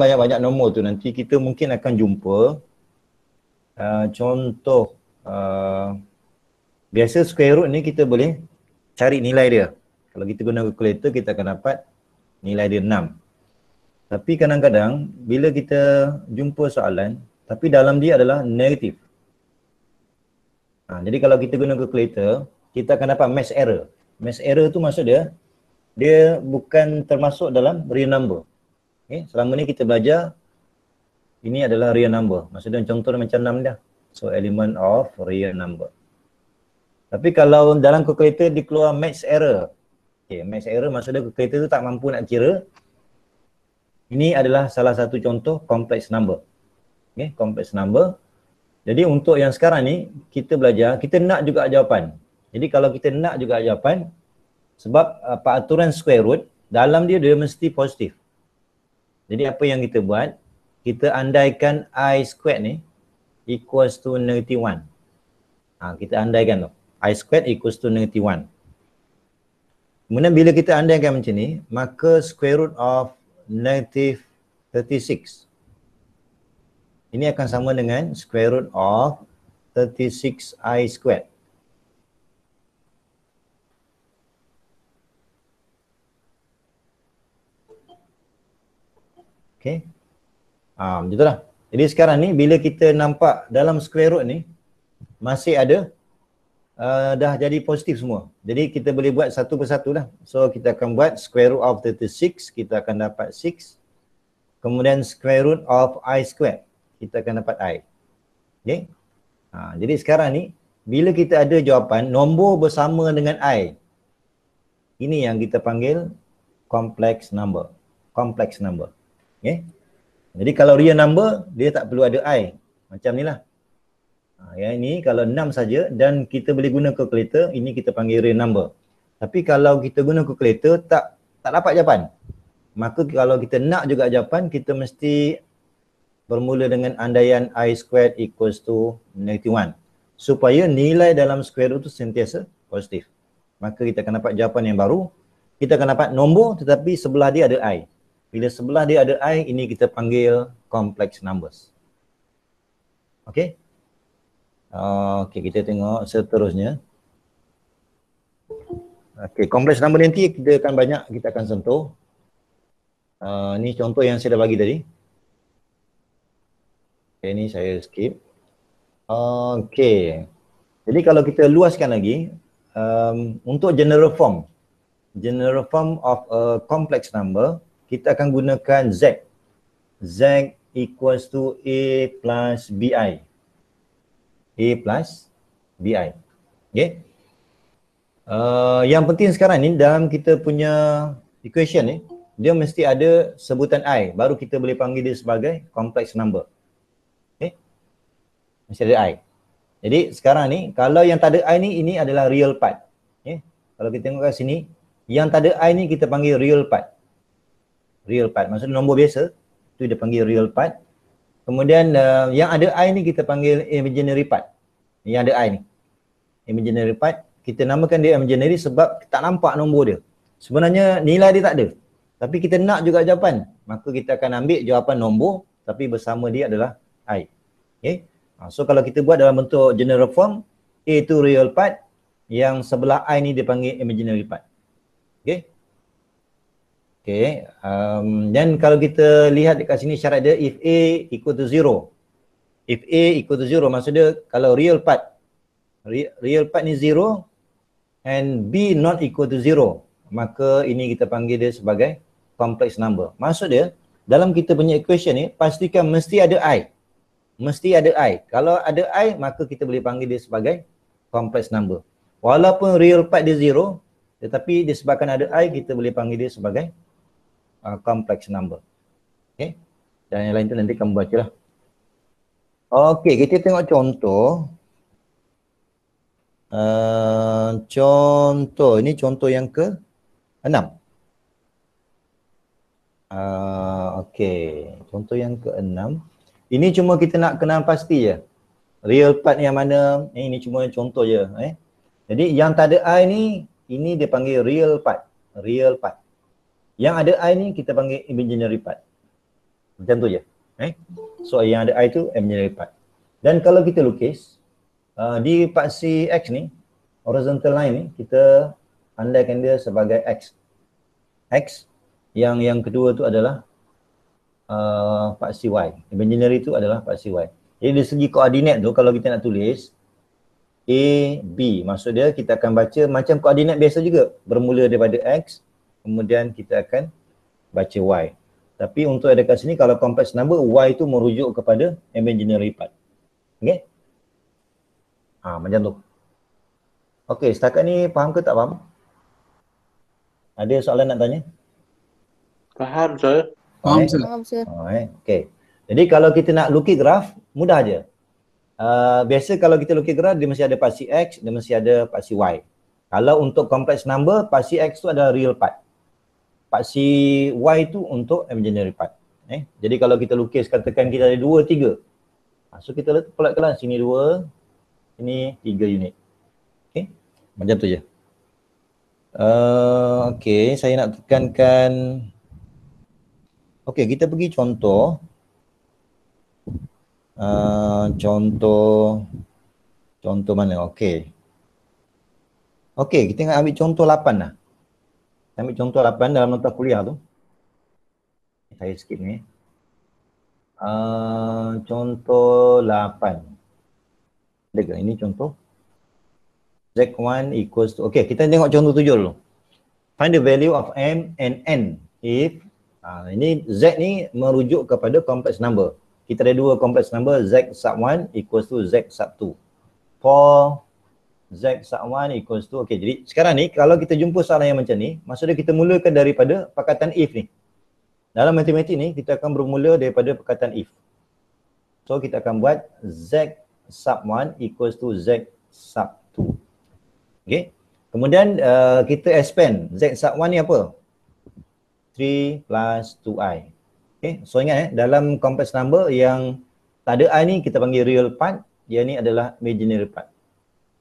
banyak-banyak nombor tu nanti kita mungkin akan jumpa uh, contoh uh, biasa square root ni kita boleh cari nilai dia kalau kita guna kalkulator kita akan dapat nilai dia 6 tapi kadang-kadang bila kita jumpa soalan tapi dalam dia adalah negatif ha, jadi kalau kita guna kalkulator kita akan dapat mass error mass error tu maksud dia dia bukan termasuk dalam real number Okay. Eh, selama ni kita belajar, ini adalah real number. Maksudnya contoh macam 6 dah. So element of real number. Tapi kalau dalam calculator dia keluar max error. Okay, max error maksudnya calculator tu tak mampu nak kira. Ini adalah salah satu contoh complex number. Okay, complex number. Jadi untuk yang sekarang ni, kita belajar, kita nak juga jawapan. Jadi kalau kita nak juga jawapan, sebab uh, peraturan square root, dalam dia dia mesti positif. Jadi apa yang kita buat? Kita andaikan i squared ni equals to negative 1. Ha, kita andaikan tu. i squared equals to negative 1. Kemudian bila kita andaikan macam ni, maka square root of negative 36. Ini akan sama dengan square root of 36i squared. Okay. Ha, ah, macam tu lah. Jadi sekarang ni bila kita nampak dalam square root ni masih ada uh, dah jadi positif semua. Jadi kita boleh buat satu persatu lah. So kita akan buat square root of 36 kita akan dapat 6. Kemudian square root of i square kita akan dapat i. Okay. Ha, ah, jadi sekarang ni bila kita ada jawapan nombor bersama dengan i ini yang kita panggil complex number. Complex number. Okay. Jadi kalau real number, dia tak perlu ada I. Macam ni lah. Ha, yang ini kalau 6 saja dan kita boleh guna calculator, ini kita panggil real number. Tapi kalau kita guna calculator, tak tak dapat jawapan. Maka kalau kita nak juga jawapan, kita mesti bermula dengan andaian I squared equals to negative 1. Supaya nilai dalam square root itu sentiasa positif. Maka kita akan dapat jawapan yang baru. Kita akan dapat nombor tetapi sebelah dia ada I. Bila sebelah dia ada I, ini kita panggil complex numbers. Okay? Okay, kita tengok seterusnya. Okay, complex number nanti kita akan banyak, kita akan sentuh. Uh, ah, ini contoh yang saya dah bagi tadi. Okay, ini saya skip. Okay. Jadi kalau kita luaskan lagi, um, untuk general form, general form of a complex number, kita akan gunakan Z. Z equals to A plus BI. A plus BI. Okay. Uh, yang penting sekarang ni dalam kita punya equation ni, dia mesti ada sebutan I. Baru kita boleh panggil dia sebagai complex number. Okay. Mesti ada I. Jadi sekarang ni, kalau yang tak ada I ni, ini adalah real part. Okay. Kalau kita tengok kat sini, yang tak ada I ni kita panggil real part real part. Maksudnya nombor biasa tu dia panggil real part. Kemudian uh, yang ada i ni kita panggil imaginary part. Yang ada i ni. Imaginary part kita namakan dia imaginary sebab tak nampak nombor dia. Sebenarnya nilai dia tak ada. Tapi kita nak juga jawapan. Maka kita akan ambil jawapan nombor tapi bersama dia adalah i. Okay. Ha, so kalau kita buat dalam bentuk general form A tu real part yang sebelah i ni dipanggil imaginary part. Okay. Okay. Um, dan kalau kita lihat dekat sini syarat dia if A equal to zero. If A equal to zero maksud dia kalau real part real part ni zero and B not equal to zero maka ini kita panggil dia sebagai complex number. Maksud dia dalam kita punya equation ni pastikan mesti ada I. Mesti ada I. Kalau ada I maka kita boleh panggil dia sebagai complex number. Walaupun real part dia zero tetapi disebabkan ada I kita boleh panggil dia sebagai uh, complex number. Okay. Dan yang lain tu nanti kamu baca lah. Okay, kita tengok contoh. Uh, contoh, ini contoh yang ke enam. Uh, okay, contoh yang ke enam. Ini cuma kita nak kenal pasti je. Real part yang mana, eh, ini cuma contoh je. Eh. Jadi yang tak ada I ni, ini dia panggil real part. Real part. Yang ada I ni kita panggil imaginary part. Macam tu je. Eh? So yang ada I tu imaginary part. Dan kalau kita lukis, uh, di part C X ni, horizontal line ni, kita andaikan dia sebagai X. X yang yang kedua tu adalah uh, part C Y. Imaginary tu adalah part C Y. Jadi dari segi koordinat tu kalau kita nak tulis A, B. Maksud dia kita akan baca macam koordinat biasa juga. Bermula daripada X, kemudian kita akan baca Y. Tapi untuk dekat sini kalau complex number Y itu merujuk kepada imaginary part. Okey? Ah ha, macam tu. Okay, setakat ni faham ke tak faham? Ada soalan nak tanya? Faham, sir. Faham, sir. Faham, sir. Okey. Jadi kalau kita nak lukis graf, mudah aja. Uh, biasa kalau kita lukis graf, dia mesti ada paksi X, dia mesti ada paksi Y. Kalau untuk complex number, paksi X tu adalah real part part C Y tu untuk imaginary part eh. Jadi kalau kita lukis katakan kita ada dua, tiga ha, So kita letak pelat kelas sini dua Sini tiga unit Okay macam tu je uh, eh, Okay saya nak tekankan Okay kita pergi contoh uh, Contoh Contoh mana Okey. Okey, kita nak ambil contoh lapan lah saya ambil contoh 8 dalam nota kuliah tu. Saya skip ni. Uh, contoh 8. Dekat ini contoh. Z1 equals to, okay kita tengok contoh 7 dulu. Find the value of M and N if uh, ini Z ni merujuk kepada complex number. Kita ada dua complex number Z sub 1 equals to Z sub 2. For Z Sa'wan equals to, okay jadi sekarang ni kalau kita jumpa soalan yang macam ni maksudnya kita mulakan daripada perkataan if ni dalam matematik ni kita akan bermula daripada perkataan if so kita akan buat Z sub 1 equals to Z sub 2 okay kemudian uh, kita expand Z sub 1 ni apa 3 plus 2i okay so ingat eh dalam complex number yang tak ada i ni kita panggil real part yang ni adalah imaginary part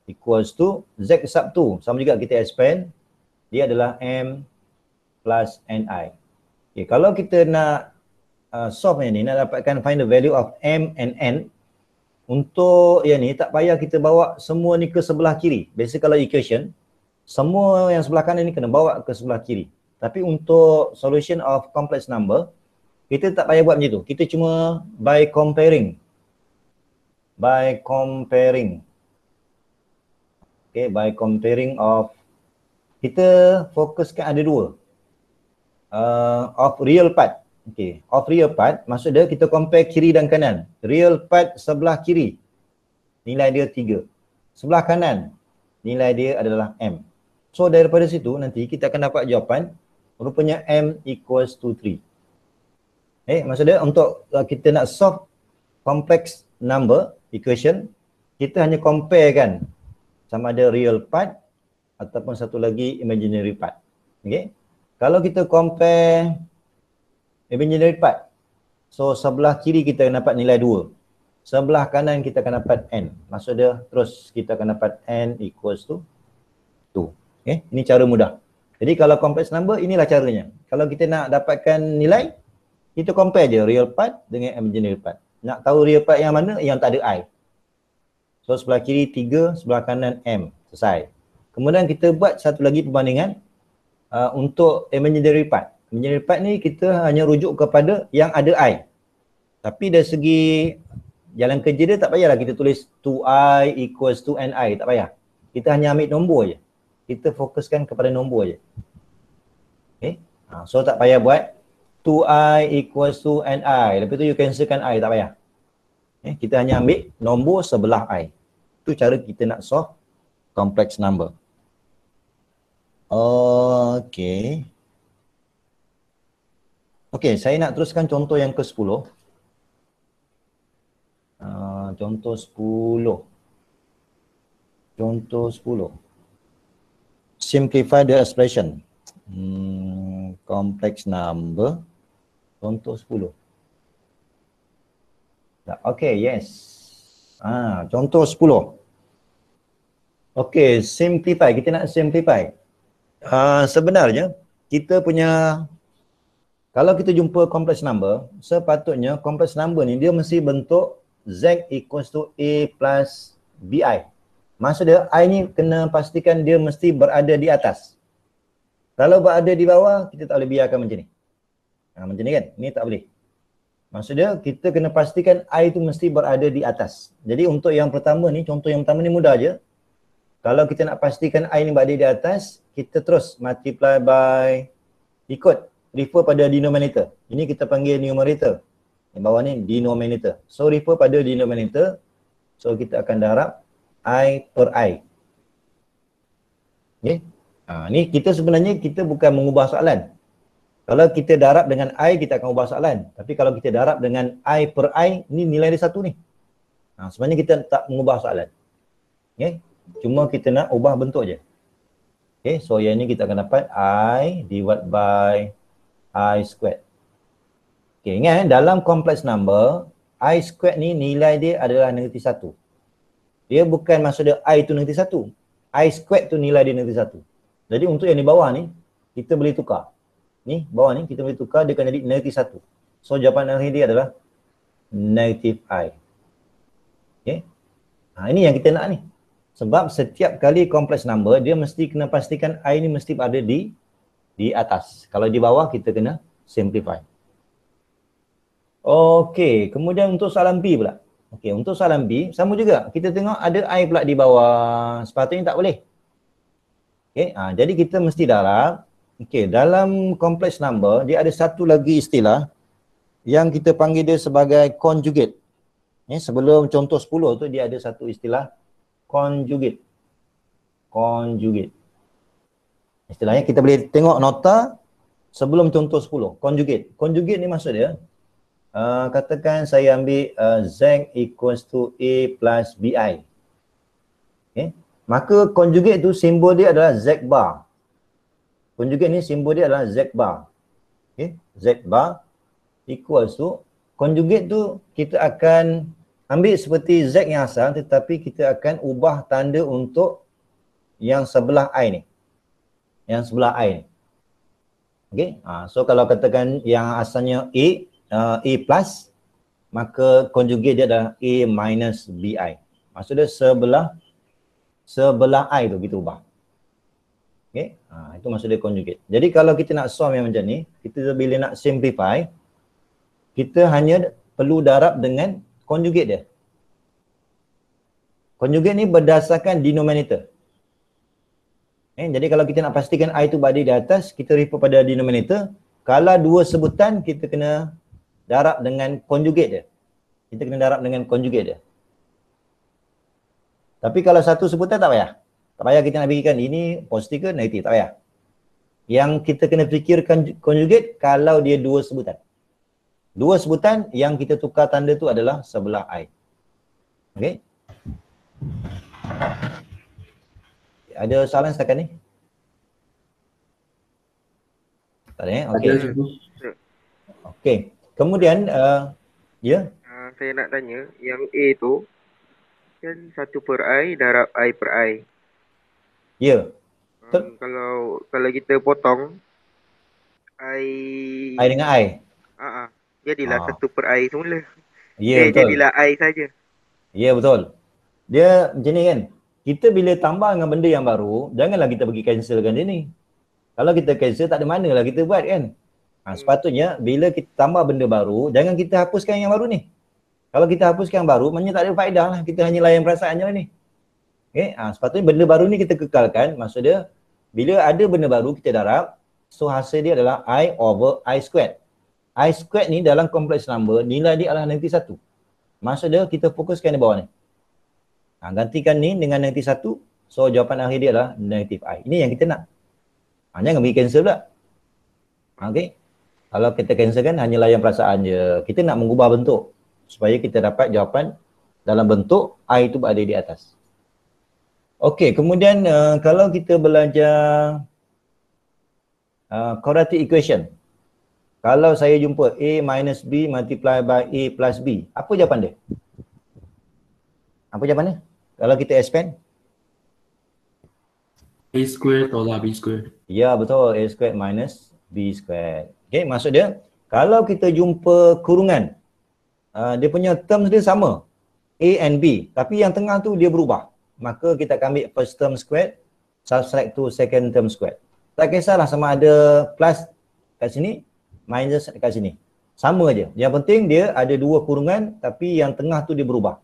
equals to Z sub 2 sama juga kita expand dia adalah M plus Ni okay, kalau kita nak uh, solve yang ni nak dapatkan find the value of M and N untuk yang ni tak payah kita bawa semua ni ke sebelah kiri biasa kalau equation semua yang sebelah kanan ni kena bawa ke sebelah kiri tapi untuk solution of complex number kita tak payah buat macam tu kita cuma by comparing by comparing okay, by comparing of kita fokus ke ada dua uh, of real part okay of real part maksud dia kita compare kiri dan kanan real part sebelah kiri nilai dia tiga sebelah kanan nilai dia adalah m so daripada situ nanti kita akan dapat jawapan rupanya m equals to 3 eh maksud dia untuk uh, kita nak solve complex number equation kita hanya compare kan sama ada real part ataupun satu lagi imaginary part. Okey. Kalau kita compare imaginary part. So sebelah kiri kita akan dapat nilai 2. Sebelah kanan kita akan dapat n. Maksud dia terus kita akan dapat n equals to 2. Okey. Ini cara mudah. Jadi kalau complex number inilah caranya. Kalau kita nak dapatkan nilai kita compare je real part dengan imaginary part. Nak tahu real part yang mana? Yang tak ada i. So sebelah kiri 3, sebelah kanan M. Selesai. Kemudian kita buat satu lagi perbandingan uh, untuk imaginary part. Imaginary part ni kita hanya rujuk kepada yang ada I. Tapi dari segi jalan kerja dia tak payahlah kita tulis 2I equals to NI. Tak payah. Kita hanya ambil nombor je. Kita fokuskan kepada nombor je. Okay. Eh? Ha, so tak payah buat 2I equals to NI. Lepas tu you cancelkan I. Tak payah eh, kita hanya ambil nombor sebelah i tu cara kita nak solve complex number okey okey saya nak teruskan contoh yang ke-10 uh, ah, contoh 10 contoh 10 simplify the expression hmm, complex number contoh 10 tak. Okay, yes. Ah, contoh sepuluh. Okay, simplify. Kita nak simplify. Ah, sebenarnya, kita punya kalau kita jumpa kompleks number, sepatutnya kompleks number ni dia mesti bentuk Z equals to A plus BI. Maksud dia, I ni kena pastikan dia mesti berada di atas. Kalau berada di bawah, kita tak boleh biarkan macam ni. Ha, macam ni kan? Ni tak boleh. Maksudnya kita kena pastikan air tu mesti berada di atas. Jadi untuk yang pertama ni, contoh yang pertama ni mudah aja. Kalau kita nak pastikan air ni berada di atas, kita terus multiply by ikut refer pada denominator. Ini kita panggil numerator. Yang bawah ni denominator. So refer pada denominator. So kita akan darab I per I. Okay. Ha, ni kita sebenarnya kita bukan mengubah soalan. Kalau kita darab dengan I, kita akan ubah soalan. Tapi kalau kita darab dengan I per I, ni nilai dia satu ni. Ha, sebenarnya kita tak mengubah soalan. Okay? Cuma kita nak ubah bentuk je. Okay, so yang ni kita akan dapat I divided by I squared. Okay, ingat eh, dalam kompleks number, I squared ni nilai dia adalah negatif satu. Dia bukan maksudnya I tu negatif satu. I squared tu nilai dia negatif satu. Jadi untuk yang di bawah ni, kita boleh tukar ni bawah ni kita boleh tukar dia akan jadi negatif satu. So jawapan akhir dia adalah negatif i. Okay. Ha, ini yang kita nak ni. Sebab setiap kali kompleks number dia mesti kena pastikan i ni mesti ada di di atas. Kalau di bawah kita kena simplify. Okey, kemudian untuk soalan B pula. Okey, untuk soalan B sama juga. Kita tengok ada i pula di bawah. Sepatutnya tak boleh. Okay, ha, jadi kita mesti darab Okey, dalam complex number dia ada satu lagi istilah yang kita panggil dia sebagai conjugate. Ya, eh, sebelum contoh 10 tu dia ada satu istilah conjugate. Conjugate. Istilahnya kita boleh tengok nota sebelum contoh 10, conjugate. Conjugate ni maksud dia uh, katakan saya ambil uh, z equals to a plus bi. Okey, eh, maka conjugate tu simbol dia adalah z bar. Conjugate ni simbol dia adalah Z bar. Okay. Z bar equals to conjugate tu kita akan ambil seperti Z yang asal tetapi kita akan ubah tanda untuk yang sebelah I ni. Yang sebelah I ni. Okay. Ha, so kalau katakan yang asalnya A, uh, A plus maka conjugate dia adalah A minus BI. Maksudnya sebelah sebelah I tu kita ubah. Ha, itu maksud dia conjugate. Jadi kalau kita nak solve yang macam ni, kita bila nak simplify, kita hanya perlu darab dengan conjugate dia. Conjugate ni berdasarkan denominator. Eh, jadi kalau kita nak pastikan I tu berada di atas, kita refer pada denominator. Kalau dua sebutan, kita kena darab dengan conjugate dia. Kita kena darab dengan conjugate dia. Tapi kalau satu sebutan tak payah. Tak payah kita nak fikirkan ini positif ke negatif, tak payah. Yang kita kena fikirkan conjugate kalau dia dua sebutan. Dua sebutan yang kita tukar tanda tu adalah sebelah I. Okay. Ada soalan setakat ni? Tak ada eh? Okay. Okay. Kemudian, uh, ya? Yeah? Saya nak tanya, yang A tu kan satu per I darab I per I. Ya. Yeah. Um, kalau kalau kita potong I I dengan I. Ah, uh-uh. jadilah uh ah. satu per I semula. Ya yeah, betul. Jadilah I saja. Ya yeah, betul. Dia macam ni kan. Kita bila tambah dengan benda yang baru, janganlah kita pergi cancelkan dia ni. Kalau kita cancel tak ada manalah kita buat kan. Ha, hmm. sepatutnya bila kita tambah benda baru, jangan kita hapuskan yang baru ni. Kalau kita hapuskan yang baru, maknanya tak ada faedah lah. Kita hanya layan perasaan je lah ni. Okay? Ha, ah, sepatutnya benda baru ni kita kekalkan. Maksud dia, bila ada benda baru kita darab, so hasil dia adalah I over I squared. I squared ni dalam kompleks nombor nilai dia adalah negatif satu. Maksud dia, kita fokuskan di bawah ni. Ha, gantikan ni dengan negatif satu, so jawapan akhir dia adalah negatif I. Ini yang kita nak. Ha, jangan bagi cancel pula. Okay? Kalau kita cancelkan, hanyalah yang perasaan je. Kita nak mengubah bentuk supaya kita dapat jawapan dalam bentuk I itu berada di atas. Okey, kemudian uh, kalau kita belajar uh, quadratic equation. Kalau saya jumpa A minus B multiply by A plus B, apa jawapan dia? Apa jawapan dia? Kalau kita expand? A square tolak B square. Ya, betul. A square minus B square. Okey, maksud dia, kalau kita jumpa kurungan, uh, dia punya terms dia sama. A and B. Tapi yang tengah tu dia berubah maka kita akan ambil first term squared subtract to second term squared tak kisahlah sama ada plus kat sini minus kat sini sama aja. yang penting dia ada dua kurungan tapi yang tengah tu dia berubah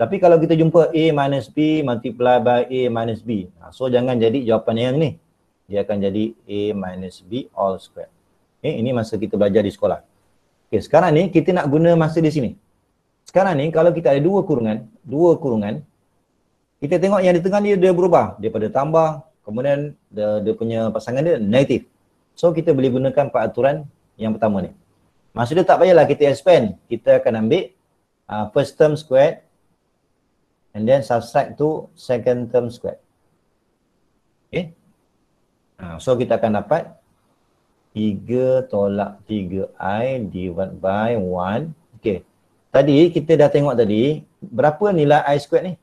tapi kalau kita jumpa A minus B multiply by A minus B ha, so jangan jadi jawapan yang ni dia akan jadi A minus B all squared okay, eh, ini masa kita belajar di sekolah okay, sekarang ni kita nak guna masa di sini sekarang ni kalau kita ada dua kurungan dua kurungan kita tengok yang di tengah ni dia berubah daripada tambah kemudian dia, dia punya pasangan dia negatif so kita boleh gunakan peraturan yang pertama ni maksudnya tak payahlah kita expand kita akan ambil uh, first term squared and then subtract to second term squared okay uh, so kita akan dapat 3 tolak 3i divided by 1 okay tadi kita dah tengok tadi berapa nilai i squared ni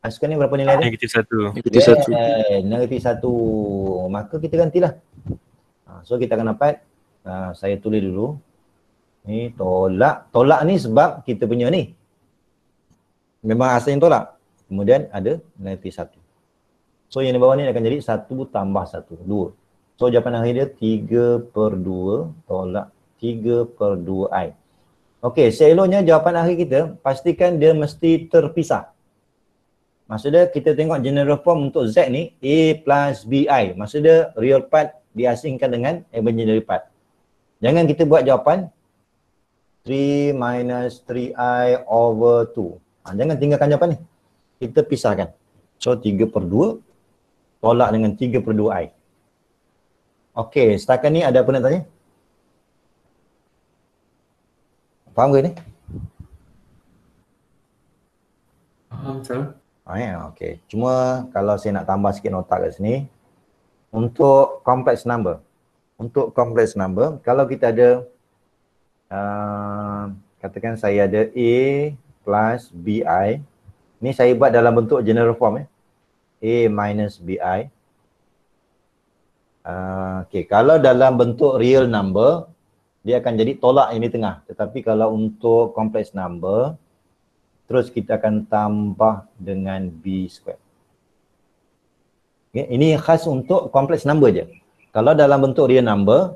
Pasukan ni berapa nilai dia? Negatif satu. Negatif satu. Negatif satu. Maka kita gantilah. Ha, so kita akan dapat, ha, saya tulis dulu. Ni tolak. Tolak ni sebab kita punya ni. Memang asalnya tolak. Kemudian ada negatif satu. So yang di bawah ni akan jadi satu tambah satu. Dua. So jawapan akhir dia tiga per dua tolak tiga per dua i. Okey, seelonya jawapan akhir kita pastikan dia mesti terpisah. Maksud kita tengok general form untuk Z ni A plus BI. Maksud real part diasingkan dengan imaginary part. Jangan kita buat jawapan 3 minus 3I over 2. Ha, jangan tinggalkan jawapan ni. Kita pisahkan. So 3 per 2 tolak dengan 3 per 2I. Okey, setakat ni ada apa nak tanya? Faham ke ni? Faham, sir. Ah, ya, okay. Cuma kalau saya nak tambah sikit nota kat sini Untuk complex number Untuk complex number Kalau kita ada uh, Katakan saya ada A plus BI Ni saya buat dalam bentuk general form eh. A minus BI uh, ah, okay. Kalau dalam bentuk real number Dia akan jadi tolak yang di tengah Tetapi kalau untuk complex number terus kita akan tambah dengan B square. Okay. Ini khas untuk kompleks number je. Kalau dalam bentuk real number,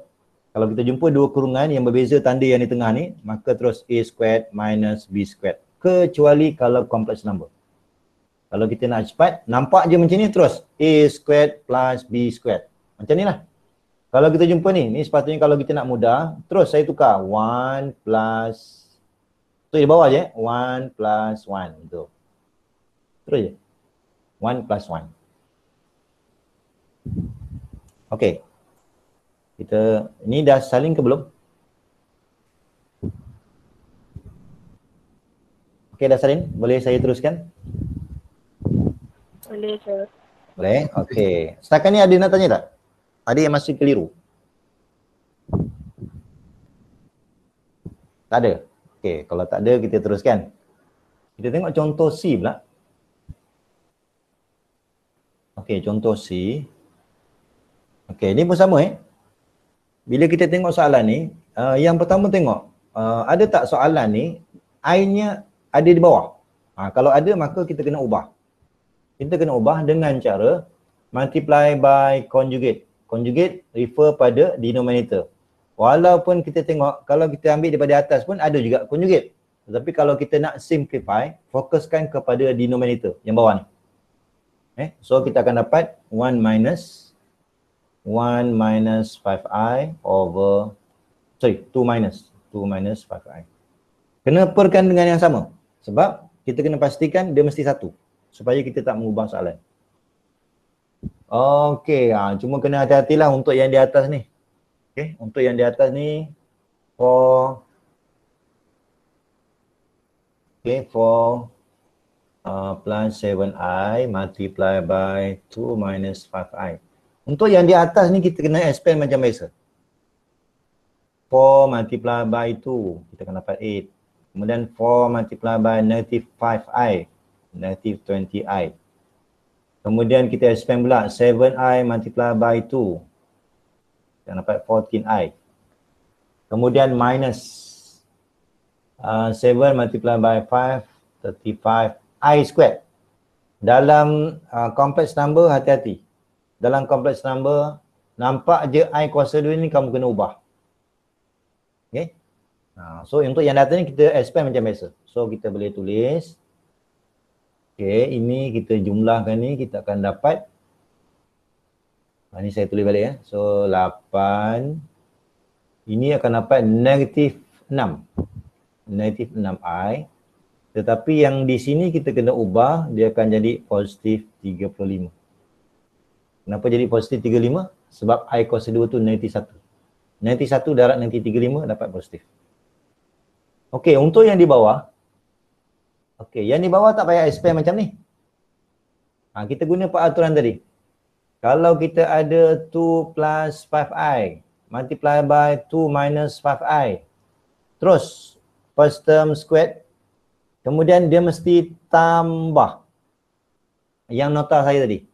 kalau kita jumpa dua kurungan yang berbeza tanda yang di tengah ni, maka terus A square minus B square. Kecuali kalau kompleks number. Kalau kita nak cepat, nampak je macam ni terus. A square plus B square. Macam ni lah. Kalau kita jumpa ni, ni sepatutnya kalau kita nak mudah, terus saya tukar. 1 plus Terus di bawah je, 1 plus 1 tu. Terus je. 1 plus 1. Okey. Kita ni dah saling ke belum? Okey dah saling? Boleh saya teruskan? Boleh ke? Boleh. Okey. Setakat ni ada nak tanya tak? Ada yang masih keliru? Tak ada. Okey, kalau tak ada kita teruskan. Kita tengok contoh C pula. Okey, contoh C. Okey, ni pun sama eh. Bila kita tengok soalan ni, uh, yang pertama tengok, uh, ada tak soalan ni i-nya ada di bawah? Ha, kalau ada maka kita kena ubah. Kita kena ubah dengan cara multiply by conjugate. Conjugate refer pada denominator walaupun kita tengok kalau kita ambil daripada atas pun ada juga conjugate tetapi kalau kita nak simplify, fokuskan kepada denominator yang bawah ni. Eh, so kita akan dapat 1 minus 1 minus 5i over sorry, 2 minus 2 minus 5i. Kena perkan dengan yang sama. Sebab kita kena pastikan dia mesti satu supaya kita tak mengubah soalan. Okey, ha, cuma kena hati-hatilah untuk yang di atas ni. Okay, untuk yang di atas ni for okay for uh, plus 7i multiply by 2 minus 5i. Untuk yang di atas ni kita kena expand macam biasa. 4 multiply by 2 kita akan dapat 8. Kemudian 4 multiply by negative 5i negative 20i. Kemudian kita expand pula 7i multiply by 2 yang dapat 14i kemudian minus uh, 7 multiplied by 5 35i squared dalam uh, complex number hati-hati dalam complex number nampak je i kuasa 2 ni kamu kena ubah Okay. uh, so untuk yang data ni kita expand macam biasa so kita boleh tulis Okay, ini kita jumlahkan ni kita akan dapat Ha, ni saya tulis balik ya. So 8 ini akan dapat negatif 6. Negatif 6i. Tetapi yang di sini kita kena ubah dia akan jadi positif 35. Kenapa jadi positif 35? Sebab i kuasa 2 tu negatif 1. Negatif 1 darat negatif 35 dapat positif. Okey, untuk yang di bawah. Okey, yang di bawah tak payah expand macam ni. Ha, kita guna peraturan tadi kalau kita ada 2 plus 5i multiply by 2 minus 5i terus first term squared kemudian dia mesti tambah yang nota saya tadi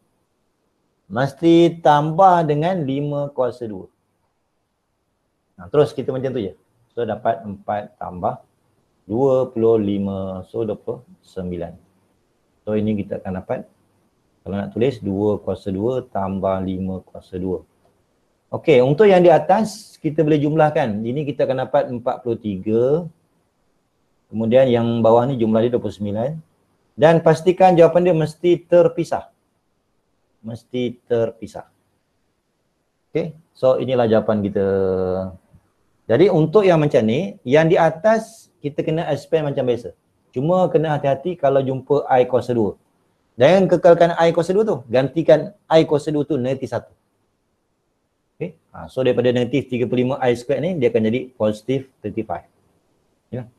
mesti tambah dengan 5 kuasa 2 nah, terus kita macam tu je so dapat 4 tambah 25 so 29 so ini kita akan dapat kalau nak tulis 2 kuasa 2 tambah 5 kuasa 2. Okey, untuk yang di atas kita boleh jumlahkan. Ini kita akan dapat 43. Kemudian yang bawah ni jumlah dia 29. Dan pastikan jawapan dia mesti terpisah. Mesti terpisah. Okey, so inilah jawapan kita. Jadi untuk yang macam ni, yang di atas kita kena expand macam biasa. Cuma kena hati-hati kalau jumpa i kuasa 2. Jangan kekalkan I kuasa 2 tu. Gantikan I kuasa 2 tu negatif 1. Okay. Ha, so daripada negatif 35 I squared ni, dia akan jadi positif 35. Yeah.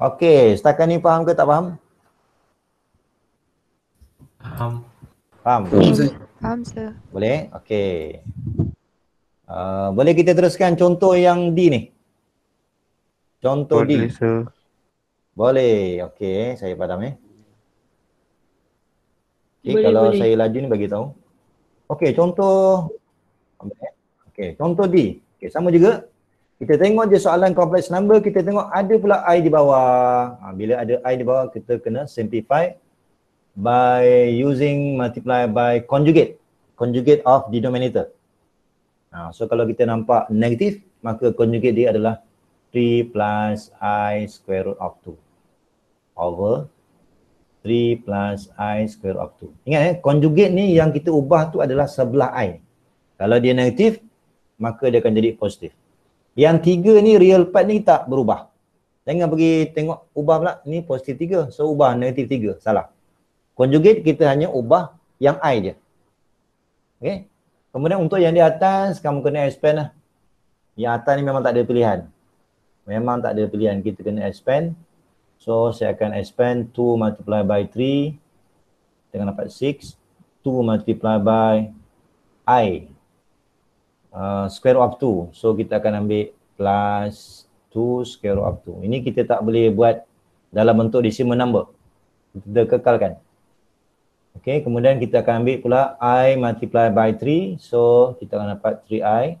Okay, setakat ni faham ke tak faham? Faham. Faham? Faham, sir. Boleh? Okay. Uh, boleh kita teruskan contoh yang D ni? Contoh boleh, D. Boleh, sir. Boleh. Okay, saya padam eh. Okay, boleh, kalau boleh. saya laju ni bagi tahu. Okey, contoh Okey, contoh D. Okey, sama juga. Kita tengok dia soalan complex number, kita tengok ada pula I di bawah. Ha, bila ada I di bawah, kita kena simplify by using multiply by conjugate. Conjugate of denominator. Ha, so kalau kita nampak negatif, maka conjugate dia adalah 3 plus I square root of 2 over 3 plus i square of 2. Ingat eh, conjugate ni yang kita ubah tu adalah sebelah i. Kalau dia negatif, maka dia akan jadi positif. Yang tiga ni real part ni tak berubah. Jangan pergi tengok ubah pula, ni positif tiga, So ubah negatif tiga. salah. Conjugate kita hanya ubah yang i je. Okay. Kemudian untuk yang di atas, kamu kena expand lah. Yang atas ni memang tak ada pilihan. Memang tak ada pilihan, kita kena expand. So saya akan expand 2 multiply by 3 dengan dapat 6 2 multiply by i uh, square root of 2. So kita akan ambil plus 2 square root of 2. Ini kita tak boleh buat dalam bentuk decimal number. Kita kekalkan. Okay, kemudian kita akan ambil pula i multiply by 3. So kita akan dapat 3i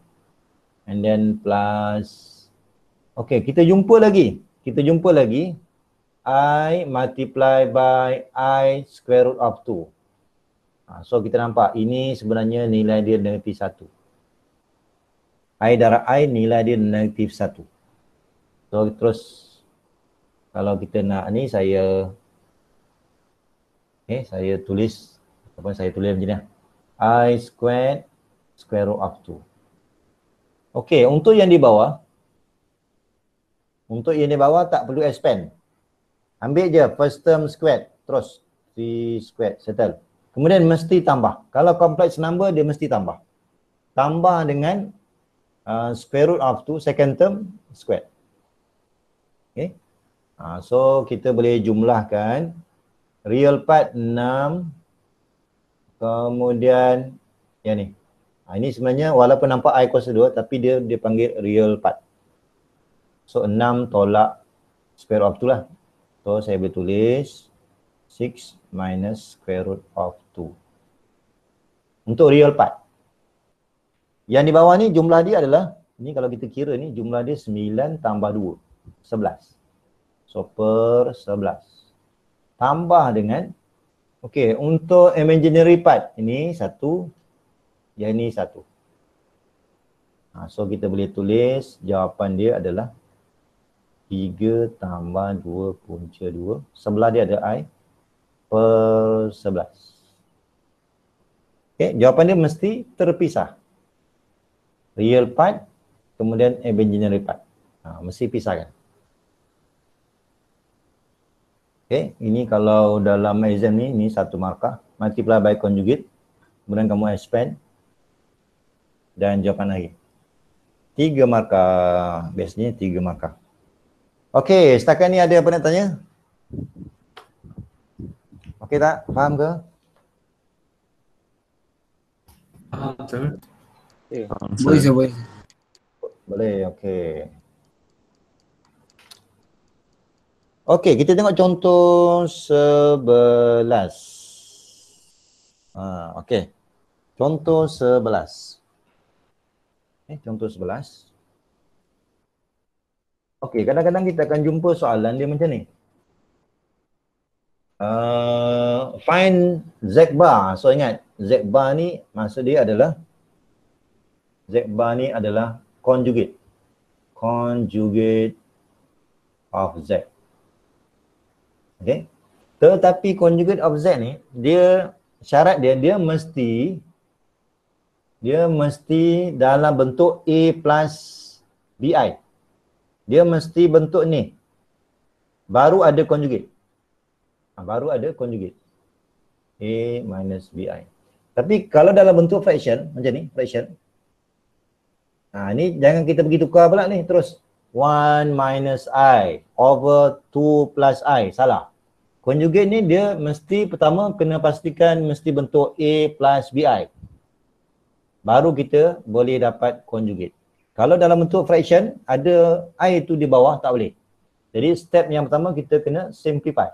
and then plus Okay, kita jumpa lagi. Kita jumpa lagi i multiply by i square root of 2. Ha, so kita nampak ini sebenarnya nilai dia negatif 1. i darah i nilai dia negatif 1. So terus kalau kita nak ni saya okay eh, saya tulis ataupun saya tulis macam ni lah. i square square root of 2. Okey, untuk yang di bawah untuk yang di bawah tak perlu expand. Ambil je first term squared terus C squared settle. Kemudian mesti tambah. Kalau complex number dia mesti tambah. Tambah dengan uh, square root of 2 second term squared. Okay. Uh, so kita boleh jumlahkan real part 6 kemudian yang ni. Ha, ini sebenarnya walaupun nampak i kuasa 2 tapi dia dipanggil real part. So 6 tolak square root of 2 lah. So saya boleh tulis 6 minus square root of 2 Untuk real part Yang di bawah ni jumlah dia adalah Ni kalau kita kira ni jumlah dia 9 tambah 2 11 So per 11 Tambah dengan Okay untuk imaginary part Ini 1 Yang ni 1 ha, So kita boleh tulis jawapan dia adalah Tiga tambah dua punca dua Sebelah dia ada I Per 11 Okay, jawapan dia mesti terpisah Real part Kemudian imaginary part ha, Mesti pisahkan Okay, ini kalau dalam exam ni Ini satu markah Multiply by conjugate Kemudian kamu expand Dan jawapan lagi Tiga markah Biasanya tiga markah Okey, setakat ni ada apa nak tanya? Okey tak? Faham ke? Faham, sir. Okay. Ya. Boleh, sir. Boleh, boleh okey. Okey, kita tengok contoh sebelas. Ha, okey. Contoh sebelas. Eh, contoh sebelas. Okey, kadang-kadang kita akan jumpa soalan dia macam ni. Uh, find Z bar. So ingat Z bar ni maksud dia adalah Z bar ni adalah conjugate. Conjugate of Z. Okey. Tetapi conjugate of Z ni dia syarat dia dia mesti dia mesti dalam bentuk A plus BI dia mesti bentuk ni baru ada conjugate ah, baru ada konjugit, a minus bi tapi kalau dalam bentuk fraction macam ni fraction ha ni jangan kita pergi tukar pula ni terus 1 minus i over 2 plus i salah Konjugit ni dia mesti pertama kena pastikan mesti bentuk a plus bi baru kita boleh dapat konjugit. Kalau dalam bentuk fraction, ada I tu di bawah, tak boleh. Jadi step yang pertama kita kena simplify.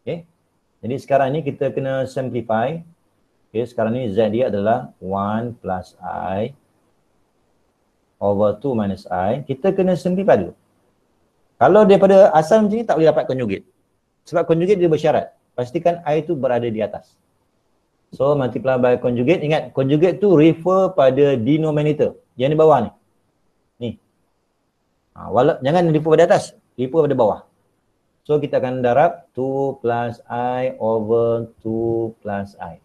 Okay. Jadi sekarang ni kita kena simplify. Okay, sekarang ni Z dia adalah 1 plus I over 2 minus I. Kita kena simplify dulu. Kalau daripada asal macam ni tak boleh dapat conjugate. Sebab conjugate dia bersyarat. Pastikan I tu berada di atas. So multiply by conjugate. Ingat conjugate tu refer pada denominator. Yang di bawah ni ni ha, wala, jangan lipat pada atas lipat pada bawah so kita akan darab 2 plus i over 2 plus i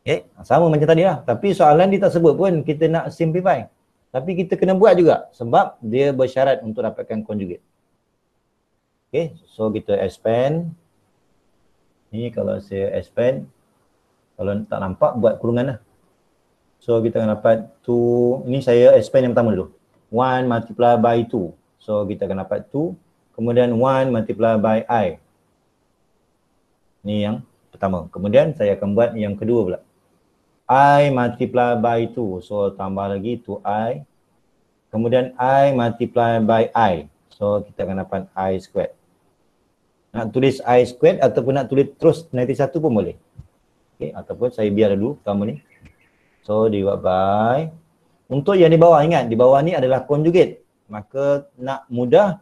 okay. Ha, sama macam tadi lah tapi soalan dia tak sebut pun kita nak simplify tapi kita kena buat juga sebab dia bersyarat untuk dapatkan conjugate Okay, so kita expand Ni kalau saya expand Kalau tak nampak buat kurungan lah So kita akan dapat 2, ini saya expand yang pertama dulu 1 multiply by 2 So kita akan dapat 2 Kemudian 1 multiply by i Ni yang pertama Kemudian saya akan buat yang kedua pula i multiply by 2 So tambah lagi 2i Kemudian i multiply by i So kita akan dapat i squared Nak tulis i squared ataupun nak tulis terus 91 pun boleh Okay ataupun saya biar dulu pertama ni So divide by Untuk yang di bawah ingat di bawah ni adalah conjugate Maka nak mudah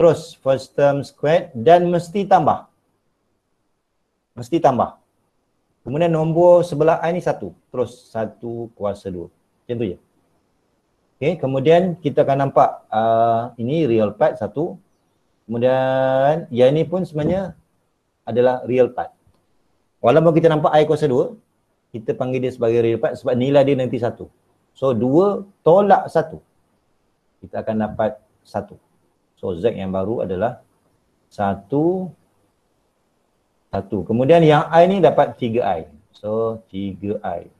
Terus first term squared dan mesti tambah Mesti tambah Kemudian nombor sebelah I ni satu Terus satu kuasa dua Macam tu je Okay kemudian kita akan nampak uh, Ini real part satu Kemudian yang ni pun sebenarnya adalah real part Walaupun kita nampak I kuasa dua kita panggil dia sebagai real sebab nilai dia nanti satu. So dua tolak satu. Kita akan dapat satu. So Z yang baru adalah satu, satu. Kemudian yang I ni dapat tiga I. So tiga I.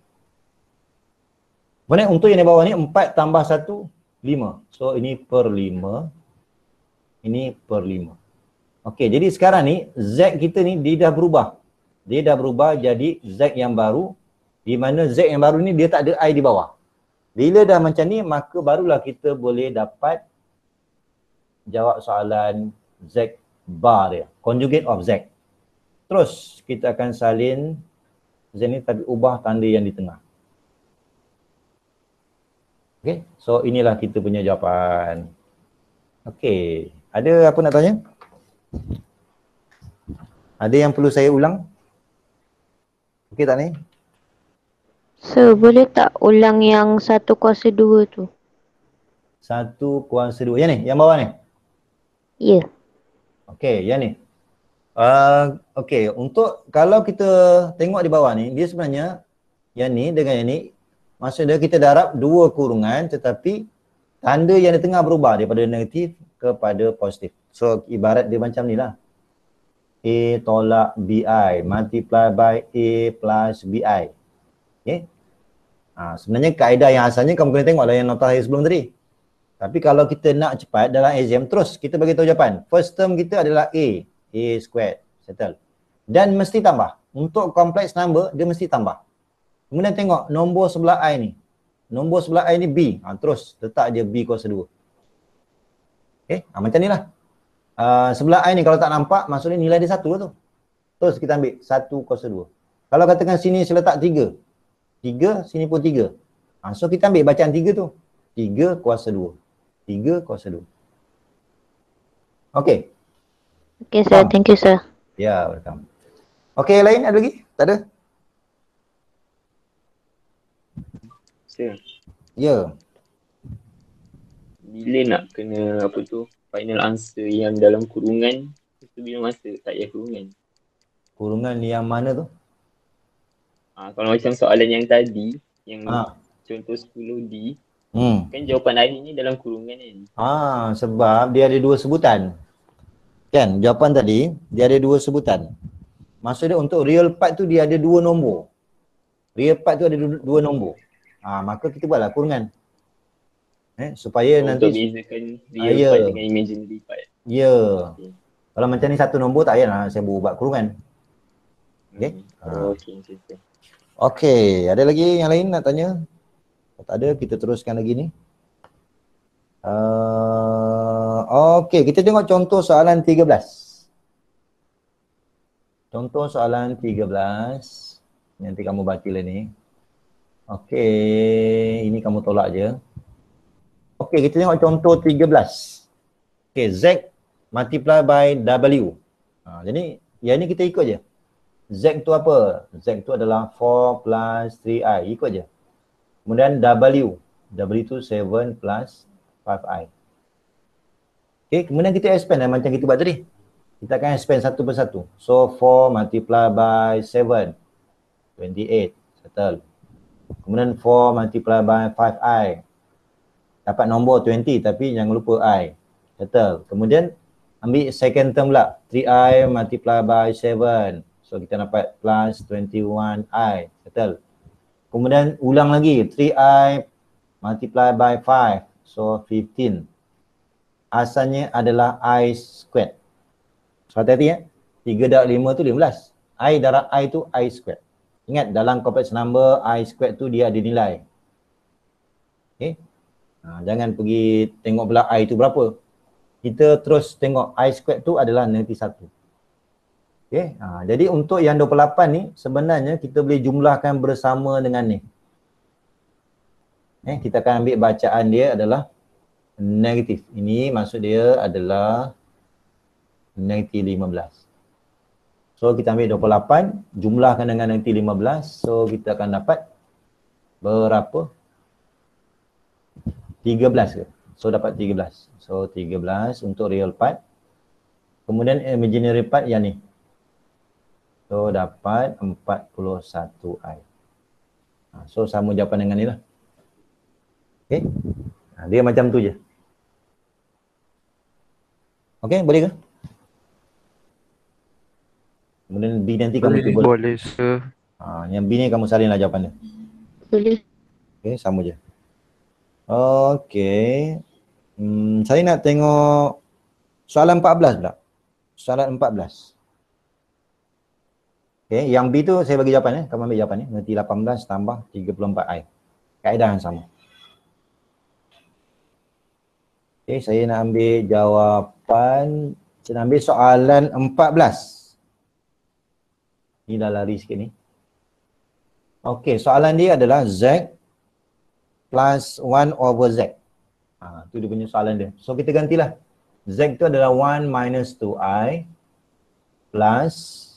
Kemudian untuk yang di bawah ni empat tambah satu, lima. So ini per lima. Ini per lima. Okey, jadi sekarang ni Z kita ni dia dah berubah. Dia dah berubah jadi Z yang baru di mana Z yang baru ni dia tak ada I di bawah. Bila dah macam ni maka barulah kita boleh dapat jawab soalan Z bar dia. Conjugate of Z. Terus kita akan salin Z ni tapi ubah tanda yang di tengah. Okay, so inilah kita punya jawapan. Okay, ada apa nak tanya? Ada yang perlu saya ulang? Okay tak ni? So, boleh tak ulang yang satu kuasa dua tu? Satu kuasa dua. Yang ni? Yang bawah ni? Ya. Yeah. Okey, yang ni. Uh, Okey, untuk kalau kita tengok di bawah ni, dia sebenarnya yang ni dengan yang ni, maksudnya kita darab dua kurungan tetapi tanda yang di tengah berubah daripada negatif kepada positif. So, ibarat dia macam ni lah. A tolak BI multiply by A plus BI. Okay. Ha, sebenarnya kaedah yang asalnya kamu kena tengok lah yang nota hari sebelum tadi. Tapi kalau kita nak cepat dalam exam terus kita bagi tahu jawapan. First term kita adalah A. A squared. Settle. Dan mesti tambah. Untuk complex number dia mesti tambah. Kemudian tengok nombor sebelah I ni. Nombor sebelah I ni B. Ha, terus letak je B kuasa 2. Okay. Eh, ha, macam ni lah. Uh, sebelah I ni kalau tak nampak maksudnya nilai dia 1 lah tu. Terus kita ambil 1 kuasa 2. Kalau katakan sini saya letak 3 tiga, sini pun tiga. Ha, so kita ambil bacaan tiga tu. Tiga kuasa dua. Tiga kuasa dua. Okay. Okay, sir. Faham? Thank you, sir. Ya, yeah, welcome. Okay, lain ada lagi? Tak ada? Sir. Ya. Yeah. Bila nak kena apa tu final answer yang dalam kurungan itu bila masa tak ada kurungan. Kurungan yang mana tu? Ha, kalau macam soalan yang tadi, yang ha. contoh 10D, hmm. kan jawapan akhir ni dalam kurungan ni. Ha, sebab dia ada dua sebutan. Kan, jawapan tadi, dia ada dua sebutan. Maksudnya untuk real part tu dia ada dua nombor. Real part tu ada dua nombor. Ha, maka kita buatlah kurungan. Eh, supaya untuk nanti... Untuk bezakan real ah, ya. part dengan imaginary part. Ya. Yeah. Okay. Kalau macam ni satu nombor tak payahlah saya buat kurungan. Okay. Hmm. Oh, okay, okay, okay. Okey, ada lagi yang lain nak tanya? tak ada, kita teruskan lagi ni. Uh, Okey, kita tengok contoh soalan 13. Contoh soalan 13 nanti kamu baca lah ni. Okey, ini kamu tolak je. Okey, kita tengok contoh 13. Okey, Z multiply by W. Ha, jadi, yang ni kita ikut je. Z tu apa? Z tu adalah 4 plus 3i. Ikut je. Kemudian W. W tu 7 plus 5i. Okay, kemudian kita expand macam kita buat tadi. Kita akan expand satu persatu. So 4 multiply by 7. 28. Settle. Kemudian 4 multiply by 5i. Dapat nombor 20 tapi jangan lupa i. Settle. Kemudian ambil second term pula. 3i multiply by 7. So kita dapat plus 21i, betul? Kemudian ulang lagi, 3i multiply by 5, so 15. Asalnya adalah i squared. So hati-hati ya, eh. 3 darab 5 tu 15. i darab i tu i squared. Ingat dalam complex number, i squared tu dia ada nilai. Okay. Ha, jangan pergi tengok pula i tu berapa. Kita terus tengok i squared tu adalah negatif 1. Okay. Ha, jadi untuk yang 28 ni sebenarnya kita boleh jumlahkan bersama dengan ni. Eh, kita akan ambil bacaan dia adalah negatif. Ini maksud dia adalah negatif 15. So kita ambil 28, jumlahkan dengan nanti 15. So kita akan dapat berapa? 13 ke? So dapat 13. So 13 untuk real part. Kemudian imaginary part yang ni. So dapat 41 i. Ha, so sama jawapan dengan ni lah. Okay. Ha, dia macam tu je. Okay boleh ke? Kemudian B nanti kamu boleh, boleh. Boleh sir. Ha, yang B ni kamu salinlah jawapan dia. Boleh. Okay sama je. Okay. Hmm, saya nak tengok soalan 14 pula. Soalan 14. Okay, yang B tu saya bagi jawapan Eh. Kamu ambil jawapan Eh. Nanti 18 tambah 34I. Kaedah yang sama. Okay, saya nak ambil jawapan. Saya nak ambil soalan 14. Ini dah lari sikit ni. Okay, soalan dia adalah Z plus 1 over Z. Ha, tu dia punya soalan dia. So kita gantilah. Z tu adalah 1 minus 2i plus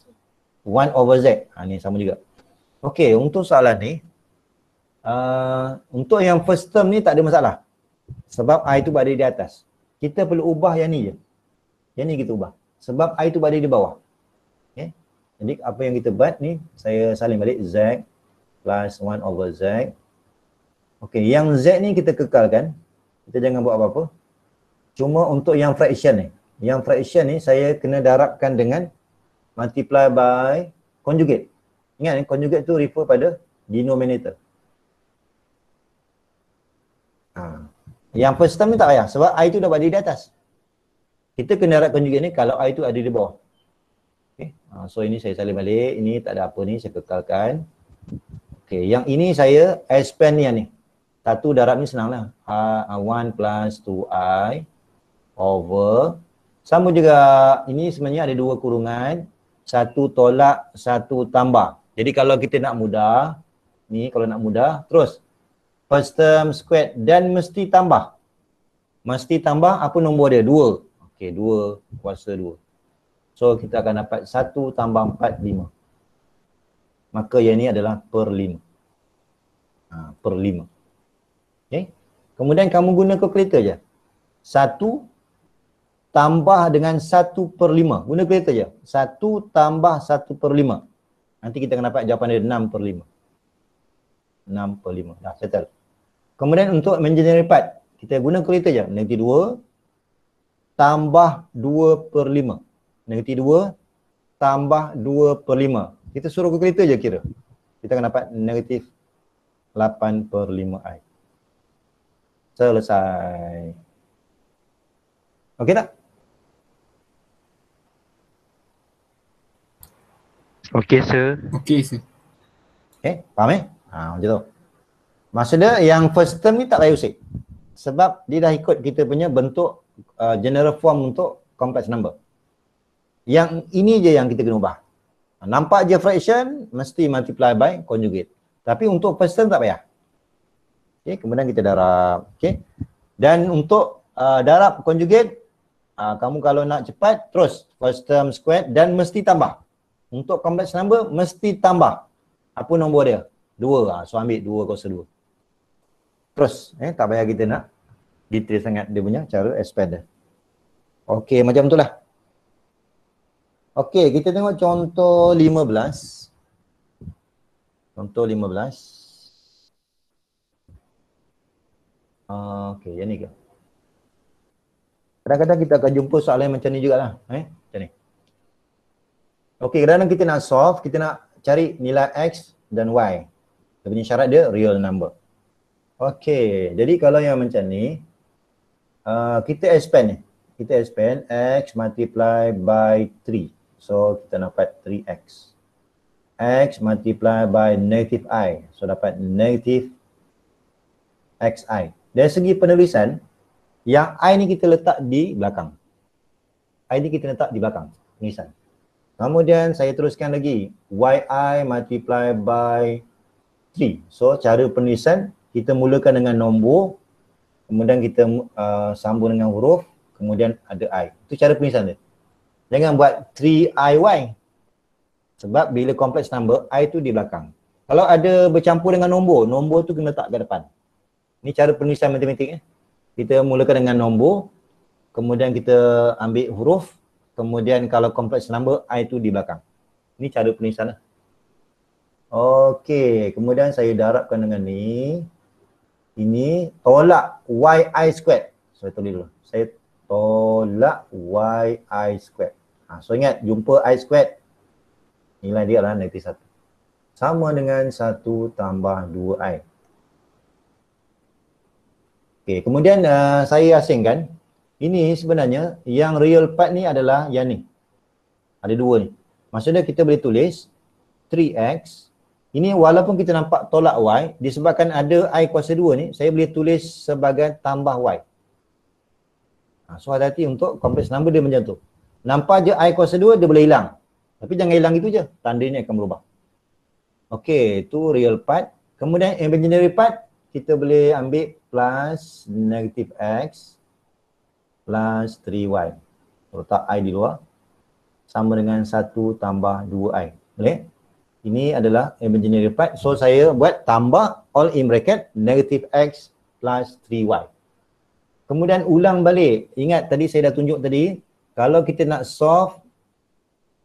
1 over Z. Ha, ni sama juga. Okey, untuk soalan ni, uh, untuk yang first term ni tak ada masalah. Sebab I tu berada di atas. Kita perlu ubah yang ni je. Yang ni kita ubah. Sebab I tu berada di bawah. Okay. Jadi apa yang kita buat ni, saya saling balik Z plus 1 over Z. Okey, yang Z ni kita kekalkan. Kita jangan buat apa-apa. Cuma untuk yang fraction ni. Yang fraction ni saya kena darabkan dengan multiply by conjugate. Ingat eh, conjugate tu refer pada denominator. Ha. Yang first term ni tak payah sebab I tu dapat di atas. Kita kena harap conjugate ni kalau I tu ada di bawah. Okay. Ha. So ini saya salin balik. Ini tak ada apa ni. Saya kekalkan. Okay. Yang ini saya expand ni yang ni. Satu darab ni senang lah. 1 ha, ha, plus 2I over sama juga ini sebenarnya ada dua kurungan satu tolak, satu tambah. Jadi kalau kita nak mudah, ni kalau nak mudah, terus. First term squared dan mesti tambah. Mesti tambah apa nombor dia? Dua. Okey, dua kuasa dua. So kita akan dapat satu tambah empat, lima. Maka yang ni adalah per lima. Ha, per lima. Okey. Kemudian kamu guna kalkulator je. Satu tambah dengan 1 per 5. Guna kereta je. 1 tambah 1 per 5. Nanti kita akan dapat jawapan dia 6 per 5. 6 per 5. Dah settle. Kemudian untuk engineering part, kita guna kereta je. Negatif 2 tambah 2 per 5. Negatif 2 tambah 2 per 5. Kita suruh ke kereta je kira. Kita akan dapat negatif 8 per 5i. Selesai. Okey tak? Okey sir. Okey sir. Okey, eh, faham eh? Ha macam tu. Maksudnya yang first term ni tak payah usik. Sebab dia dah ikut kita punya bentuk uh, general form untuk complex number. Yang ini je yang kita kena ubah. Nampak je fraction mesti multiply by conjugate. Tapi untuk first term tak payah. Okey, kemudian kita darab. Okey. Dan untuk uh, darab conjugate Uh, kamu kalau nak cepat terus first term squared dan mesti tambah untuk complex number mesti tambah apa nombor dia dua 2 ah, so ambil dua terus eh tak payah kita nak detail sangat dia punya cara expand dia okey macam itulah okey kita tengok contoh lima belas contoh 15 uh, ah, okey yang ni ke kadang-kadang kita akan jumpa soalan macam ni jugalah eh Okey, kerana kita nak solve, kita nak cari nilai X dan Y. Kita punya syarat dia real number. Okey, jadi kalau yang macam ni, uh, kita expand ni. Kita expand X multiply by 3. So, kita dapat 3X. X multiply by negative I. So, dapat negative XI. Dari segi penulisan, yang I ni kita letak di belakang. I ni kita letak di belakang. Penulisan. Kemudian saya teruskan lagi yi multiply by 3. So cara penulisan kita mulakan dengan nombor kemudian kita uh, sambung dengan huruf kemudian ada i. Itu cara penulisan dia. Jangan buat 3iy sebab bila kompleks number i tu di belakang. Kalau ada bercampur dengan nombor, nombor tu kena letak ke depan. Ini cara penulisan matematik eh. Kita mulakan dengan nombor kemudian kita ambil huruf Kemudian kalau kompleks number, I itu di belakang. Ini cara penulisan lah. Okey, kemudian saya darabkan dengan ni. Ini tolak y i squared. Saya tulis dulu. Saya tolak yi squared. Ha, so ingat, jumpa i squared. Nilai dia adalah negatif 1. Sama dengan 1 tambah 2i. Okey, kemudian uh, saya asingkan. Ini sebenarnya yang real part ni adalah yang ni. Ada dua ni. Maksudnya kita boleh tulis 3x. Ini walaupun kita nampak tolak y disebabkan ada i kuasa 2 ni saya boleh tulis sebagai tambah y. Ha, so hati-hati untuk kompleks number dia macam tu. Nampak je i kuasa 2 dia boleh hilang. Tapi jangan hilang itu je. Tanda ni akan berubah. Okey, itu real part. Kemudian imaginary part kita boleh ambil plus negative x plus 3y. Letak i di luar. Sama dengan 1 tambah 2i. Boleh? Ini adalah imaginary part. So saya buat tambah all in bracket negative x plus 3y. Kemudian ulang balik. Ingat tadi saya dah tunjuk tadi. Kalau kita nak solve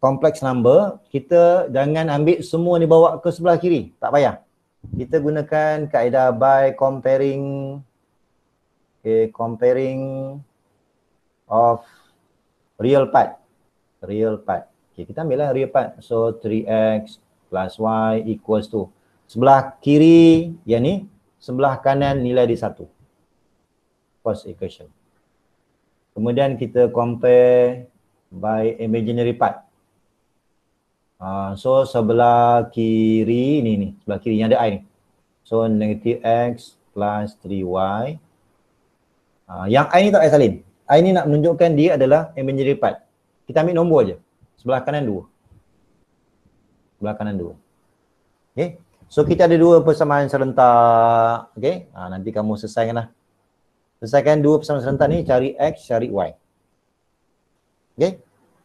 complex number, kita jangan ambil semua ni bawa ke sebelah kiri. Tak payah. Kita gunakan kaedah by comparing okay, comparing of real part real part okay, kita ambil lah real part so 3x plus y equals to sebelah kiri ya ni sebelah kanan nilai dia satu first equation kemudian kita compare by imaginary part uh, so sebelah kiri ni ni sebelah kiri ni ada i ni so negative x plus 3y uh, ah, yang i ni tak i salin I ni nak menunjukkan dia adalah yang menjeripat. Kita ambil nombor aje. Sebelah kanan dua. Sebelah kanan dua. Okay. So kita ada dua persamaan serentak. Okay. Ha, ah, nanti kamu selesaikan lah. Selesaikan dua persamaan serentak ni cari X, cari Y. Okay.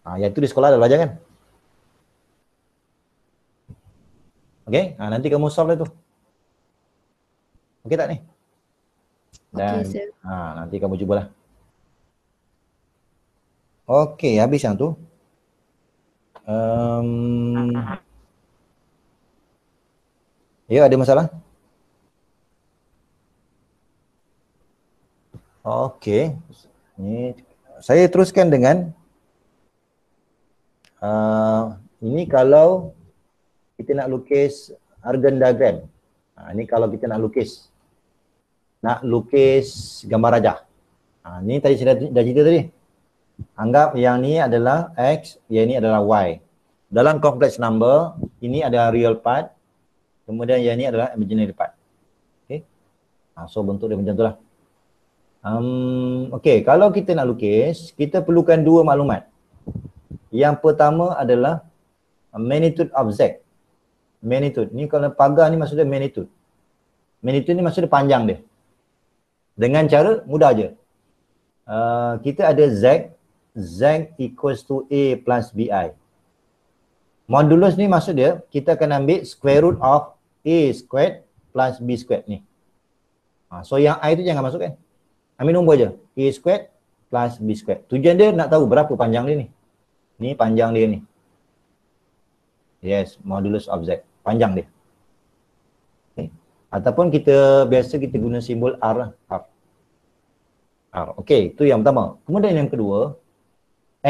Ha, ah, yang tu di sekolah dah belajar kan? Okay. Ha, ah, nanti kamu solve lah tu. Okay tak ni? Dan, okay, Ha, nanti kamu cubalah. Okey, habis yang tu. Um, ya, ada masalah? Okey. Ini saya teruskan dengan uh, ini kalau kita nak lukis argon diagram. Ha, uh, ini kalau kita nak lukis nak lukis gambar raja. Ha, uh, ini tadi saya dah, dah cerita tadi. Anggap yang ni adalah X, yang ni adalah Y. Dalam complex number, ini adalah real part. Kemudian yang ni adalah imaginary part. Okay. Ha, so bentuk dia macam tu lah. Um, okay, kalau kita nak lukis, kita perlukan dua maklumat. Yang pertama adalah magnitude of Z. Magnitude. Ni kalau pagar ni maksudnya magnitude. Magnitude ni maksudnya panjang dia. Dengan cara mudah je. Uh, kita ada Z Z equals to A plus BI. Modulus ni maksud dia kita akan ambil square root of A squared plus B squared ni. Ha, so yang I tu jangan masuk kan. Ambil nombor je. A squared plus B squared. Tujuan dia nak tahu berapa panjang dia ni. Ni panjang dia ni. Yes, modulus of Z. Panjang dia. Okay. Ataupun kita biasa kita guna simbol R lah. R. R. Okay, itu yang pertama. Kemudian yang kedua,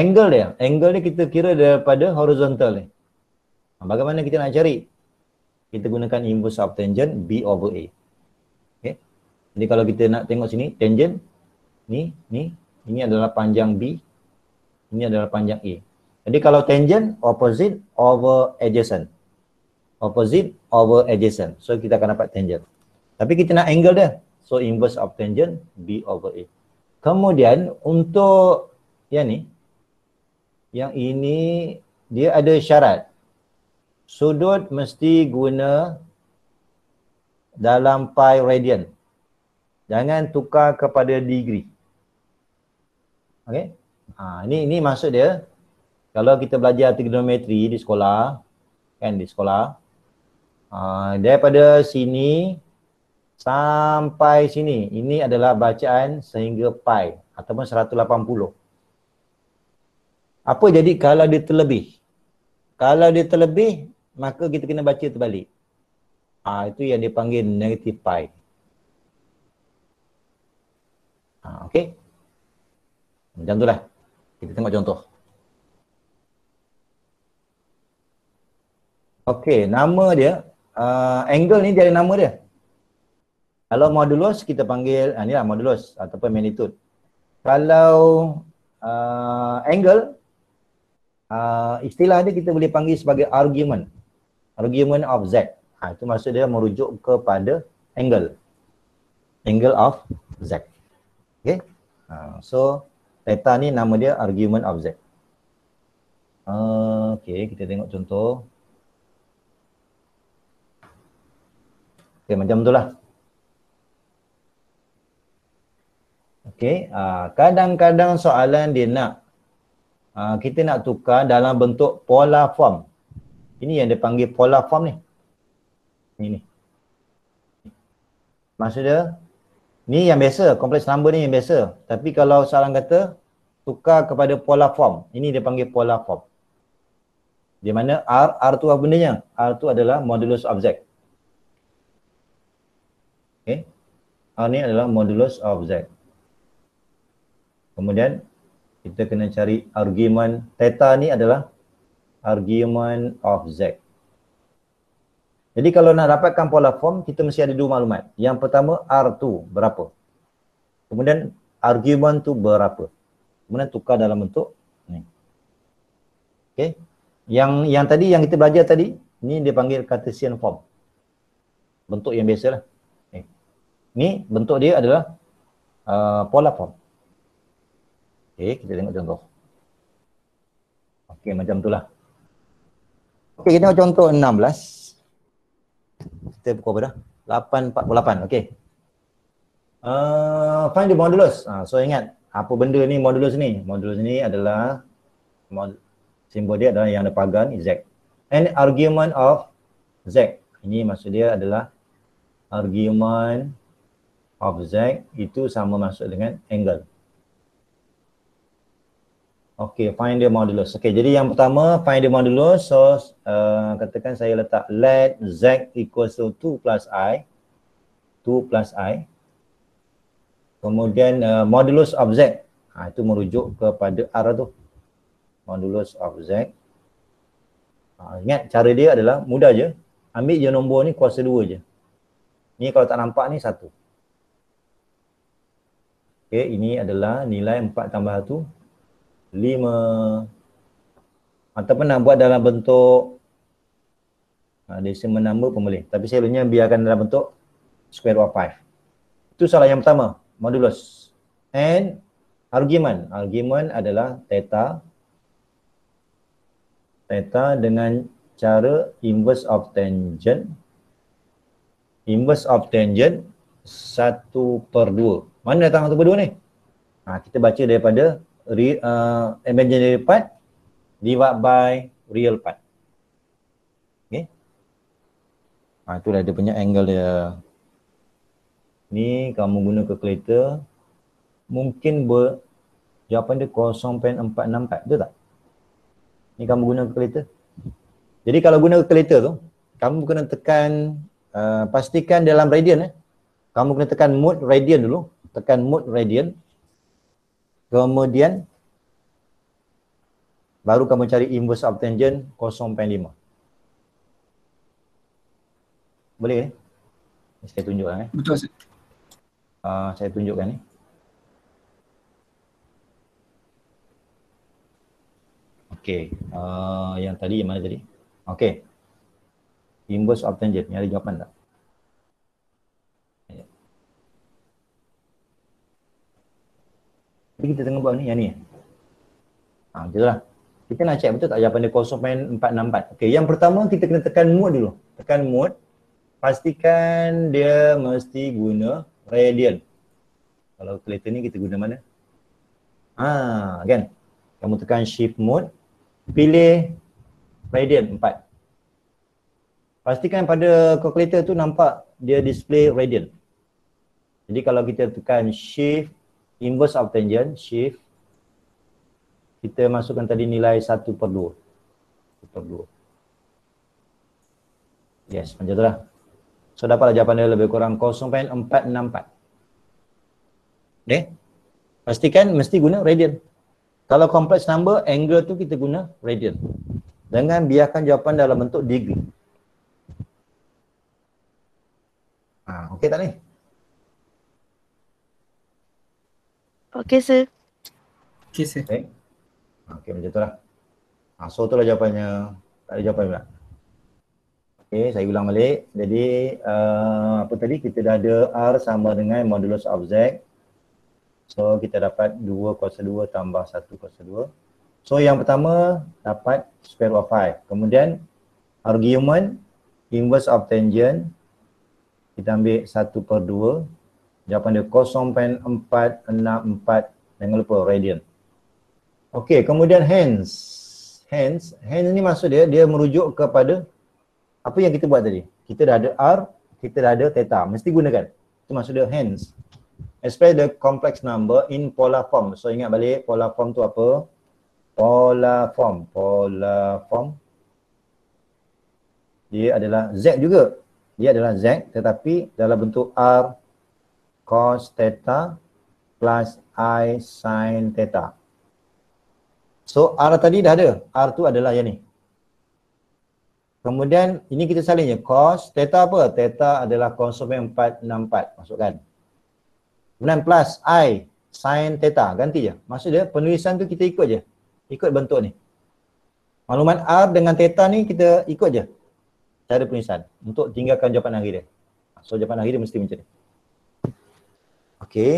angle dia angle dia kita kira daripada horizontal ni ha, bagaimana kita nak cari kita gunakan inverse of tangent b over a okey jadi kalau kita nak tengok sini tangent ni ni ini adalah panjang b ini adalah panjang a jadi kalau tangent opposite over adjacent opposite over adjacent so kita akan dapat tangent tapi kita nak angle dia so inverse of tangent b over a kemudian untuk yang ni yang ini dia ada syarat sudut mesti guna dalam pi radian jangan tukar kepada degree okey ha ini ini maksud dia kalau kita belajar trigonometri di sekolah kan di sekolah ha, daripada sini sampai sini ini adalah bacaan sehingga pi ataupun 180 apa jadi kalau dia terlebih? Kalau dia terlebih, maka kita kena baca terbalik. Ha, itu yang dipanggil negative pi. Ha, okay? Macam itulah. Kita tengok contoh. Okay, nama dia. Uh, angle ni dia ada nama dia. Kalau modulus, kita panggil, ha, ni lah modulus ataupun magnitude. Kalau uh, angle, uh, ah, istilah dia kita boleh panggil sebagai argument argument of Z ha, itu maksud dia merujuk kepada angle angle of Z okay uh, so theta ni nama dia argument of Z uh, okay kita tengok contoh okay macam itulah Okay, ah, kadang-kadang soalan dia nak Ha, kita nak tukar dalam bentuk pola form. Ini yang dia panggil pola form ni. Ini ni. Maksudnya, ni yang biasa, kompleks number ni yang biasa. Tapi kalau seorang kata, tukar kepada pola form. Ini dia panggil pola form. Di mana R, R tu apa bendanya? R tu adalah modulus of Z. Okay. R ni adalah modulus of Kemudian kita kena cari argument theta ni adalah argument of z. Jadi kalau nak dapatkan pola form, kita mesti ada dua maklumat. Yang pertama, R tu berapa. Kemudian, argument tu berapa. Kemudian tukar dalam bentuk ni. Okay. Yang yang tadi, yang kita belajar tadi, ni dia panggil Cartesian form. Bentuk yang biasalah. Eh. Ni bentuk dia adalah uh, pola form. Okey, eh, kita tengok contoh. Okey, macam itulah. Okey, kita tengok contoh 16. Kita pukul apa dah? 8.48. Okey. Uh, find the modulus. Uh, so ingat apa benda ni modulus ni? Modulus ni adalah mod, simbol dia adalah yang ada Z. And argument of Z. Ini maksud dia adalah argument of Z itu sama masuk dengan angle. Okay, find the modulus. Okay, jadi yang pertama, find the modulus. So, uh, katakan saya letak let z equals to 2 plus i. 2 plus i. Kemudian uh, modulus of z. Ha, itu merujuk kepada r tu. Modulus of z. Ha, ingat, cara dia adalah mudah je. Ambil je nombor ni kuasa 2 je. Ni kalau tak nampak ni 1. Okay, ini adalah nilai 4 tambah 1 lima ataupun nak buat dalam bentuk uh, decimal number pun boleh tapi selalunya biarkan dalam bentuk square root of 5 itu salah yang pertama modulus and argument argument adalah theta theta dengan cara inverse of tangent inverse of tangent 1 per 2 mana datang 1 per 2 ni? Ha, kita baca daripada uh, imaginary part divided by real part. Okay. Ha, itulah dia punya angle dia. Ni kamu guna calculator mungkin ber jawapan dia 0.464 betul tak? Ni kamu guna calculator. Jadi kalau guna calculator tu kamu kena tekan uh, pastikan dalam radian eh. Kamu kena tekan mode radian dulu, tekan mode radian kemudian baru kamu cari inverse of tangent 0.5 boleh eh? saya tunjukkan eh? betul uh, saya tunjukkan ni eh? Okey, uh, yang tadi yang mana tadi? Okey. Inverse of tangent, ni ada jawapan tak? Jadi kita tengah buat ni yang ni. Ha, macam tu lah. Kita nak check betul tak jawapan dia 0.464. Okay, yang pertama kita kena tekan mode dulu. Tekan mode. Pastikan dia mesti guna radial. Kalau kereta ni kita guna mana? Ha, kan? Kamu tekan shift mode. Pilih radial 4. Pastikan pada calculator tu nampak dia display radial. Jadi kalau kita tekan shift inverse of tangent shift kita masukkan tadi nilai 1 per 2 per 2 yes macam tu lah so dapatlah jawapan dia lebih kurang 0.464 okay pastikan mesti guna radian kalau complex number angle tu kita guna radian dengan biarkan jawapan dalam bentuk degree ha, ah, okay tak ni Oh, eh? ha, okey Kese. Kese. Okay. okay, macam tu lah. Ha, so tu lah jawapannya. Tak ada jawapan pula. Okay, saya ulang balik. Jadi, uh, apa tadi? Kita dah ada R sama dengan modulus of Z. So, kita dapat 2 kuasa 2 tambah 1 kuasa 2. So, yang pertama dapat square root of 5. Kemudian, argument inverse of tangent. Kita ambil 1 per Jawapan dia 0.464 Jangan lupa radian Okey kemudian hands Hands, hands ni maksud dia, dia merujuk kepada Apa yang kita buat tadi Kita dah ada R, kita dah ada theta, mesti gunakan Itu maksud dia hands Express the complex number in polar form So ingat balik polar form tu apa Polar form, polar form Dia adalah Z juga Dia adalah Z tetapi dalam bentuk R cos theta plus i sin theta. So R tadi dah ada. R tu adalah yang ni. Kemudian ini kita salin je. Cos theta apa? Theta adalah konsumen 464. Masukkan. Kemudian plus i sin theta. Ganti je. dia penulisan tu kita ikut je. Ikut bentuk ni. Maklumat R dengan theta ni kita ikut je. Cara penulisan. Untuk tinggalkan jawapan akhir dia. So jawapan akhir dia mesti macam ni. Okey.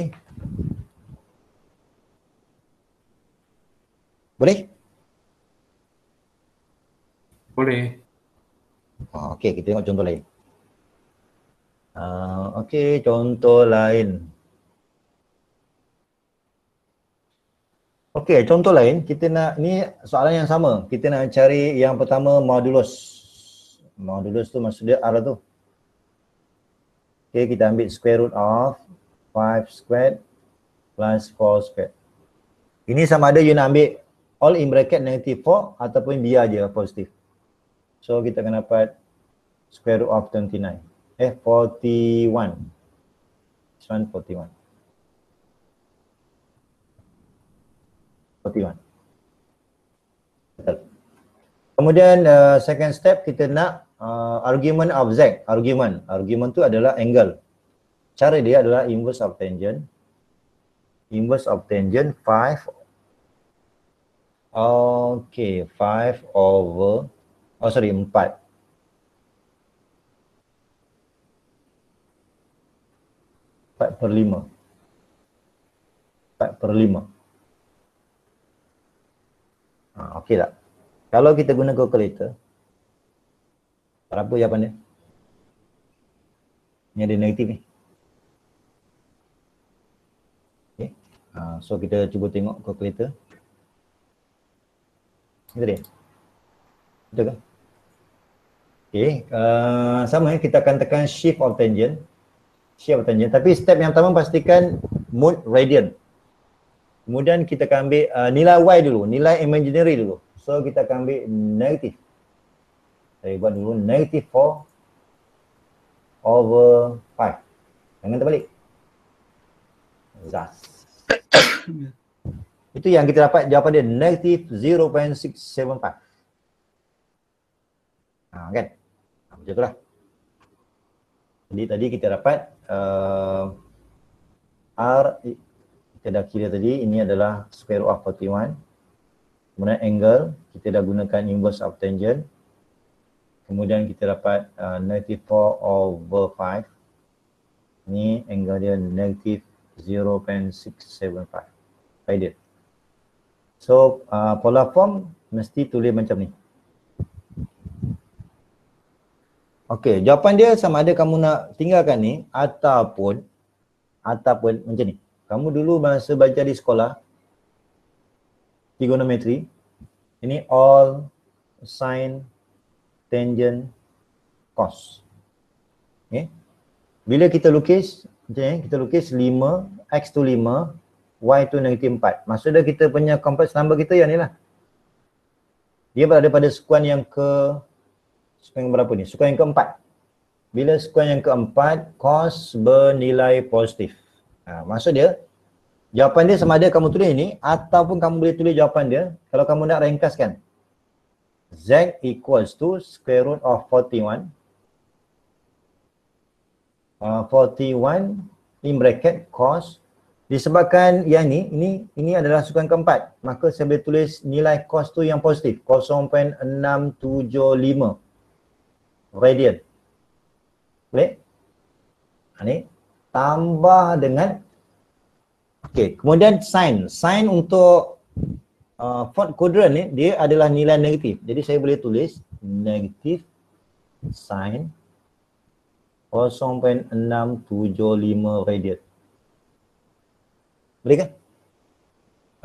Boleh? Boleh. Oh, okey, kita tengok contoh lain. Uh, Okey, contoh lain. Okey, contoh lain. Kita nak, ni soalan yang sama. Kita nak cari yang pertama modulus. Modulus tu maksud dia R tu. Okey, kita ambil square root of 5 squared plus 4 squared. Ini sama ada you nak ambil all in bracket negative 4 ataupun biar je positif. So kita akan dapat square root of 29. Eh 41. This one 41. 41. Kemudian uh, second step kita nak uh, argument of z. Argument. Argument tu adalah angle cara dia adalah inverse of tangent inverse of tangent 5 okay 5 over oh sorry 4 4 per lima. 4 per lima. ha, Okey tak? Kalau kita guna calculator Berapa jawapan dia? Ini ada negatif ni eh? Ha, so kita cuba tengok calculator. Itu dia. Betul ke? Okay, uh, sama eh, kita akan tekan shift of tangent. Shift of tangent. Tapi step yang pertama pastikan mode radian. Kemudian kita akan ambil uh, nilai Y dulu, nilai imaginary dulu. So kita akan ambil negatif. Saya buat dulu negatif 4 over 5. Jangan terbalik. Zas. Itu yang kita dapat jawapan dia negatif 0.674. Ha, kan? Ha, macam itulah. Jadi tadi kita dapat uh, R kita dah kira tadi ini adalah square root of 41. Kemudian angle kita dah gunakan inverse of tangent. Kemudian kita dapat uh, 4 over 5. Ni angle dia negatif 0.675. Faidil. So uh, pola form mesti tulis macam ni. Okey, jawapan dia sama ada kamu nak tinggalkan ni ataupun ataupun macam ni. Kamu dulu masa belajar di sekolah trigonometri ini all sine tangent cos. Okay. Bila kita lukis macam ni, kita lukis 5 x tu 5, Y tu negatif 4 Maksudnya kita punya kompleks number kita yang ni lah Dia berada pada sekuan yang ke Sekuan yang berapa ni? Sekuan yang keempat Bila sekuan yang keempat kos bernilai positif ha, Maksud dia Jawapan dia sama ada kamu tulis ni Ataupun kamu boleh tulis jawapan dia Kalau kamu nak ringkaskan Z equals to square root of 41 Uh, 41 in bracket cos Disebabkan yang ni, ini ini adalah sukan keempat. Maka saya boleh tulis nilai kos tu yang positif. 0.675 radian. Boleh? Ha, ni. Tambah dengan. Okey. Kemudian sin. Sin untuk uh, fourth quadrant ni, dia adalah nilai negatif. Jadi saya boleh tulis negatif sin 0.675 radian. Boleh kan?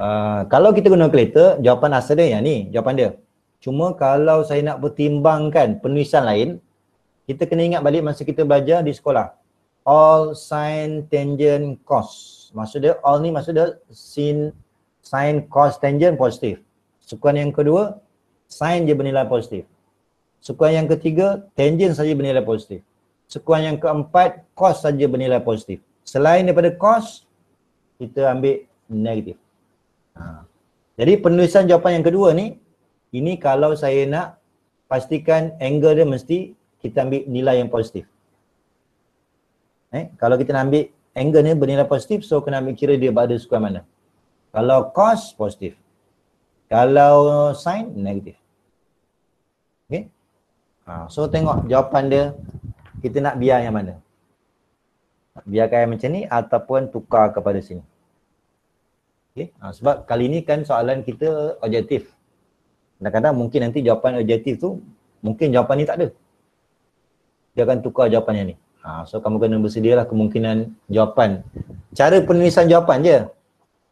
Uh, kalau kita guna kalkulator, jawapan asal dia yang ni, jawapan dia. Cuma kalau saya nak pertimbangkan penulisan lain, kita kena ingat balik masa kita belajar di sekolah. All sine tangent cos. Maksud dia all ni maksud dia sin sine cos tangent positif. Sukuan yang kedua, sine dia bernilai positif. Sukuan yang ketiga, tangent saja bernilai positif. Sekuan yang keempat, cos saja bernilai positif. Selain daripada cos, kita ambil negatif. Ha. Jadi penulisan jawapan yang kedua ni, ini kalau saya nak pastikan angle dia mesti kita ambil nilai yang positif. Eh, kalau kita nak ambil angle ni bernilai positif, so kena ambil kira dia berada sekuat mana. Kalau cos, positif. Kalau sine, negatif. Okay? Ha, so tengok jawapan dia, kita nak biar yang mana. Biarkan yang macam ni ataupun tukar kepada sini. Okay. Ha, ah, sebab kali ni kan soalan kita objektif. Kadang-kadang mungkin nanti jawapan objektif tu mungkin jawapan ni tak ada. Dia akan tukar jawapannya ni. Ha, so kamu kena bersedialah kemungkinan jawapan. Cara penulisan jawapan je.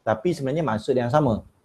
Tapi sebenarnya maksud yang sama.